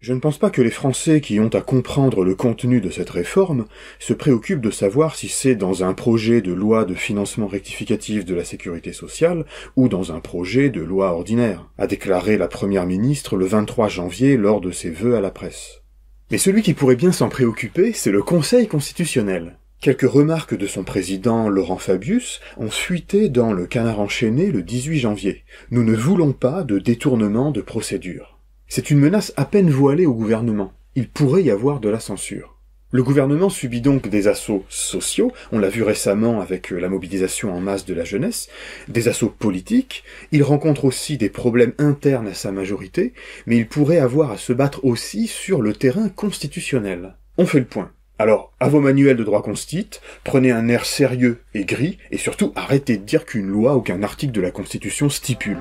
Je ne pense pas que les Français qui ont à comprendre le contenu de cette réforme se préoccupent de savoir si c'est dans un projet de loi de financement rectificatif de la sécurité sociale ou dans un projet de loi ordinaire, a déclaré la première ministre le 23 janvier lors de ses vœux à la presse. Mais celui qui pourrait bien s'en préoccuper, c'est le Conseil constitutionnel. Quelques remarques de son président Laurent Fabius ont fuité dans le canard enchaîné le 18 janvier. Nous ne voulons pas de détournement de procédure. C'est une menace à peine voilée au gouvernement. Il pourrait y avoir de la censure. Le gouvernement subit donc des assauts sociaux, on l'a vu récemment avec euh, la mobilisation en masse de la jeunesse, des assauts politiques, il rencontre aussi des problèmes internes à sa majorité, mais il pourrait avoir à se battre aussi sur le terrain constitutionnel. On fait le point. Alors, à vos manuels de droit constite, prenez un air sérieux et gris, et surtout arrêtez de dire qu'une loi ou qu'un article de la Constitution stipule.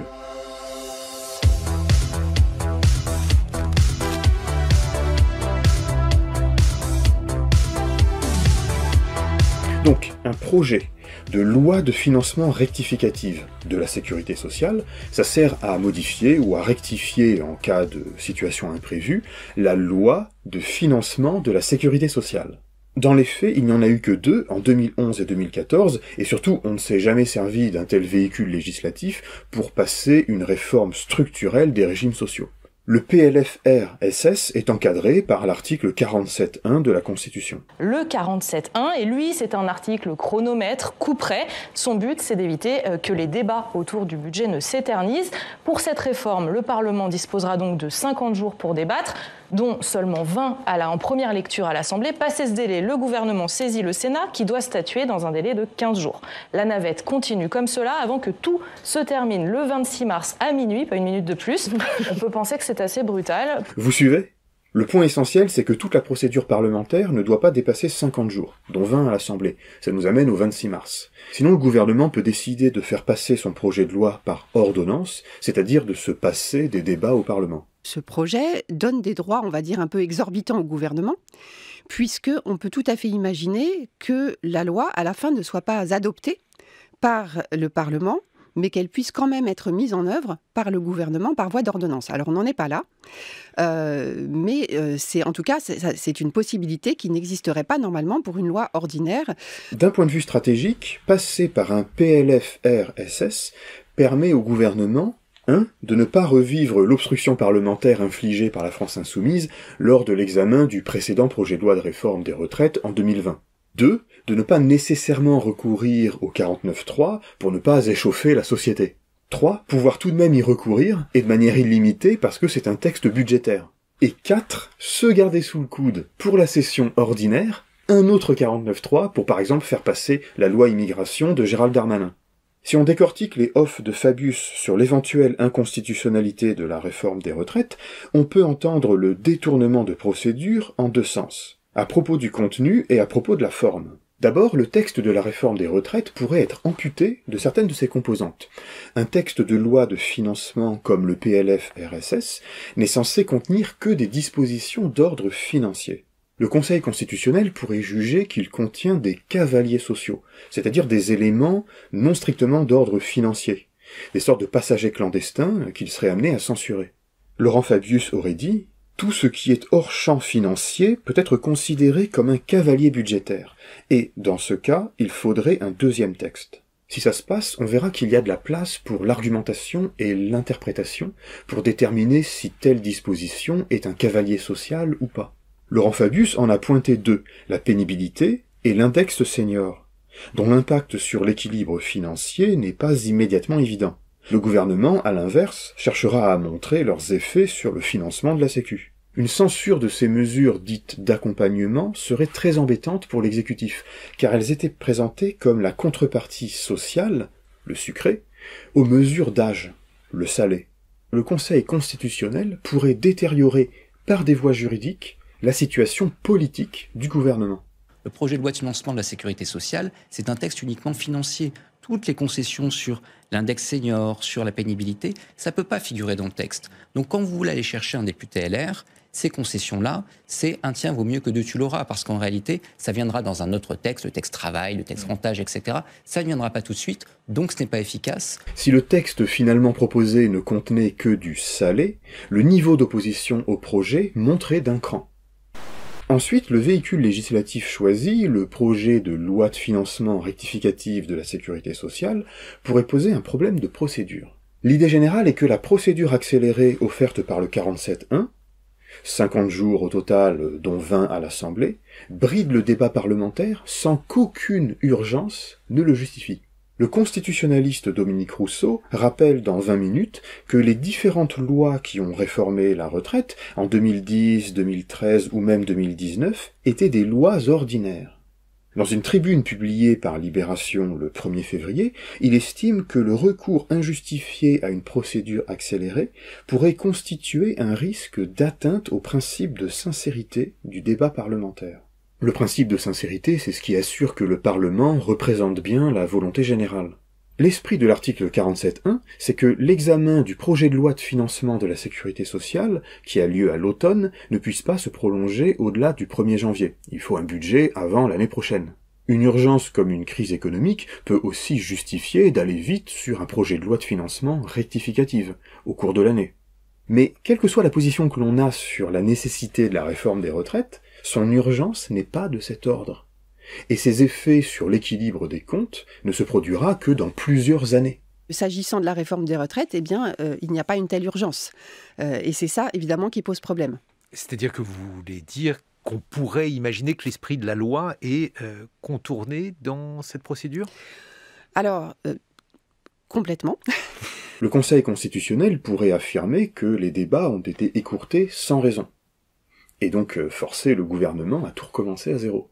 Donc, un projet de loi de financement rectificative de la sécurité sociale, ça sert à modifier ou à rectifier en cas de situation imprévue la loi de financement de la sécurité sociale. Dans les faits, il n'y en a eu que deux, en 2011 et 2014, et surtout, on ne s'est jamais servi d'un tel véhicule législatif pour passer une réforme structurelle des régimes sociaux. Le PLFRSS est encadré par l'article 47.1 de la Constitution. Le 47.1, et lui, c'est un article chronomètre, coup Son but, c'est d'éviter euh, que les débats autour du budget ne s'éternisent. Pour cette réforme, le Parlement disposera donc de 50 jours pour débattre dont seulement 20 à la, en première lecture à l'Assemblée. Passé ce délai, le gouvernement saisit le Sénat qui doit statuer dans un délai de 15 jours. La navette continue comme cela avant que tout se termine le 26 mars à minuit, pas une minute de plus. On peut penser que c'est assez brutal. Vous suivez le point essentiel, c'est que toute la procédure parlementaire ne doit pas dépasser 50 jours, dont 20 à l'Assemblée. Ça nous amène au 26 mars. Sinon, le gouvernement peut décider de faire passer son projet de loi par ordonnance, c'est-à-dire de se passer des débats au Parlement. Ce projet donne des droits, on va dire, un peu exorbitants au gouvernement, puisque on peut tout à fait imaginer que la loi, à la fin, ne soit pas adoptée par le Parlement mais qu'elle puisse quand même être mise en œuvre par le gouvernement par voie d'ordonnance. Alors on n'en est pas là, euh, mais euh, c'est en tout cas c'est une possibilité qui n'existerait pas normalement pour une loi ordinaire. D'un point de vue stratégique, passer par un PLFRSS permet au gouvernement 1. De ne pas revivre l'obstruction parlementaire infligée par la France insoumise lors de l'examen du précédent projet de loi de réforme des retraites en 2020. 2 de ne pas nécessairement recourir au 49.3 pour ne pas échauffer la société. 3. Pouvoir tout de même y recourir, et de manière illimitée parce que c'est un texte budgétaire. Et 4. Se garder sous le coude pour la session ordinaire, un autre 49.3 pour par exemple faire passer la loi immigration de Gérald Darmanin. Si on décortique les offres de Fabius sur l'éventuelle inconstitutionnalité de la réforme des retraites, on peut entendre le détournement de procédure en deux sens, à propos du contenu et à propos de la forme. D'abord, le texte de la réforme des retraites pourrait être amputé de certaines de ses composantes. Un texte de loi de financement comme le PLF RSS n'est censé contenir que des dispositions d'ordre financier. Le Conseil constitutionnel pourrait juger qu'il contient des cavaliers sociaux, c'est-à-dire des éléments non strictement d'ordre financier, des sortes de passagers clandestins qu'il serait amené à censurer. Laurent Fabius aurait dit, tout ce qui est hors champ financier peut être considéré comme un cavalier budgétaire, et dans ce cas, il faudrait un deuxième texte. Si ça se passe, on verra qu'il y a de la place pour l'argumentation et l'interprétation pour déterminer si telle disposition est un cavalier social ou pas. Laurent Fabius en a pointé deux, la pénibilité et l'index senior, dont l'impact sur l'équilibre financier n'est pas immédiatement évident. Le gouvernement, à l'inverse, cherchera à montrer leurs effets sur le financement de la Sécu. Une censure de ces mesures dites d'accompagnement serait très embêtante pour l'exécutif, car elles étaient présentées comme la contrepartie sociale, le sucré, aux mesures d'âge, le salé. Le Conseil constitutionnel pourrait détériorer par des voies juridiques la situation politique du gouvernement. Le projet de loi de financement de la sécurité sociale, c'est un texte uniquement financier toutes les concessions sur l'index senior, sur la pénibilité, ça ne peut pas figurer dans le texte. Donc quand vous voulez aller chercher un député LR, ces concessions-là, c'est un tien vaut mieux que deux tu l'auras, parce qu'en réalité, ça viendra dans un autre texte, le texte travail, le texte rentage, mmh. etc. Ça ne viendra pas tout de suite, donc ce n'est pas efficace. Si le texte finalement proposé ne contenait que du salé, le niveau d'opposition au projet montrait d'un cran. Ensuite, le véhicule législatif choisi, le projet de loi de financement rectificative de la sécurité sociale, pourrait poser un problème de procédure. L'idée générale est que la procédure accélérée offerte par le 47.1, 50 jours au total, dont 20 à l'Assemblée, bride le débat parlementaire sans qu'aucune urgence ne le justifie. Le constitutionnaliste Dominique Rousseau rappelle dans 20 minutes que les différentes lois qui ont réformé la retraite en 2010, 2013 ou même 2019 étaient des lois ordinaires. Dans une tribune publiée par Libération le 1er février, il estime que le recours injustifié à une procédure accélérée pourrait constituer un risque d'atteinte au principe de sincérité du débat parlementaire. Le principe de sincérité, c'est ce qui assure que le Parlement représente bien la volonté générale. L'esprit de l'article 47.1, c'est que l'examen du projet de loi de financement de la sécurité sociale, qui a lieu à l'automne, ne puisse pas se prolonger au-delà du 1er janvier. Il faut un budget avant l'année prochaine. Une urgence comme une crise économique peut aussi justifier d'aller vite sur un projet de loi de financement rectificative au cours de l'année. Mais quelle que soit la position que l'on a sur la nécessité de la réforme des retraites, son urgence n'est pas de cet ordre, et ses effets sur l'équilibre des comptes ne se produira que dans plusieurs années. S'agissant de la réforme des retraites, eh bien, euh, il n'y a pas une telle urgence. Euh, et c'est ça, évidemment, qui pose problème. C'est-à-dire que vous voulez dire qu'on pourrait imaginer que l'esprit de la loi est euh, contourné dans cette procédure Alors, complètement. Le Conseil constitutionnel pourrait affirmer que les débats ont été écourtés sans raison et donc euh, forcer le gouvernement à tout recommencer à zéro.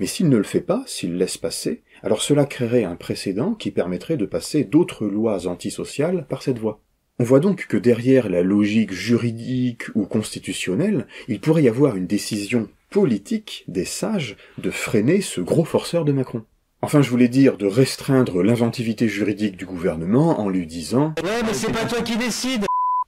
Mais s'il ne le fait pas, s'il laisse passer, alors cela créerait un précédent qui permettrait de passer d'autres lois antisociales par cette voie. On voit donc que derrière la logique juridique ou constitutionnelle, il pourrait y avoir une décision politique des sages de freiner ce gros forceur de Macron. Enfin, je voulais dire de restreindre l'inventivité juridique du gouvernement en lui disant Ouais, mais c'est pas toi qui décides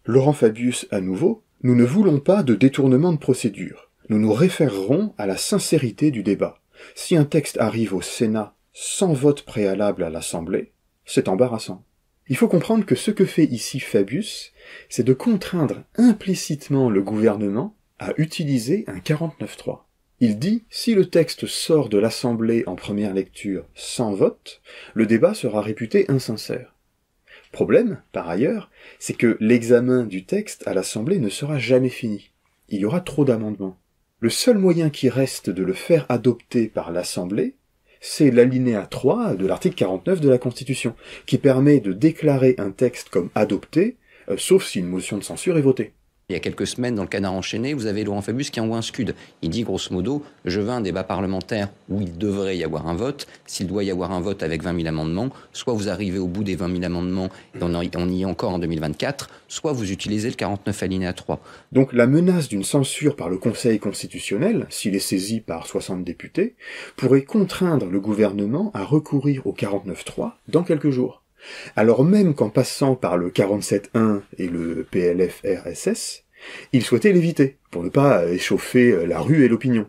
Laurent Fabius, à nouveau, nous ne voulons pas de détournement de procédure. Nous nous référerons à la sincérité du débat. Si un texte arrive au Sénat sans vote préalable à l'Assemblée, c'est embarrassant. Il faut comprendre que ce que fait ici Fabius, c'est de contraindre implicitement le gouvernement à utiliser un 49.3. Il dit, si le texte sort de l'Assemblée en première lecture sans vote, le débat sera réputé insincère. Problème, par ailleurs, c'est que l'examen du texte à l'Assemblée ne sera jamais fini. Il y aura trop d'amendements. Le seul moyen qui reste de le faire adopter par l'Assemblée, c'est l'alinéa 3 de l'article 49 de la Constitution, qui permet de déclarer un texte comme adopté, euh, sauf si une motion de censure est votée il y a quelques semaines dans le Canard enchaîné, vous avez Laurent Fabius qui envoie un scud. Il dit grosso modo, je veux un débat parlementaire où il devrait y avoir un vote. S'il doit y avoir un vote avec 20 000 amendements, soit vous arrivez au bout des 20 000 amendements et on, y est encore en 2024, soit vous utilisez le 49 alinéa 3. Donc la menace d'une censure par le Conseil constitutionnel, s'il est saisi par 60 députés, pourrait contraindre le gouvernement à recourir au 49-3 dans quelques jours alors même qu'en passant par le 47.1 et le PLFRSS, il souhaitait l'éviter, pour ne pas échauffer la rue et l'opinion.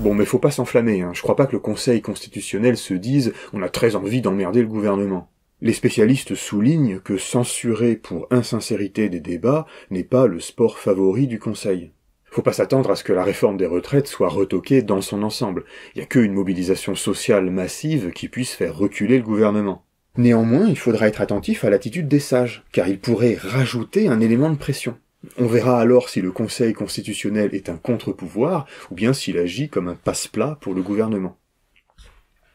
Bon, mais faut pas s'enflammer, hein. je crois pas que le Conseil constitutionnel se dise on a très envie d'emmerder le gouvernement. Les spécialistes soulignent que censurer pour insincérité des débats n'est pas le sport favori du Conseil. Faut pas s'attendre à ce que la réforme des retraites soit retoquée dans son ensemble. Il n'y a qu'une mobilisation sociale massive qui puisse faire reculer le gouvernement. Néanmoins, il faudra être attentif à l'attitude des sages, car ils pourraient rajouter un élément de pression. On verra alors si le Conseil constitutionnel est un contre-pouvoir, ou bien s'il agit comme un passe-plat pour le gouvernement.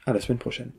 À la semaine prochaine.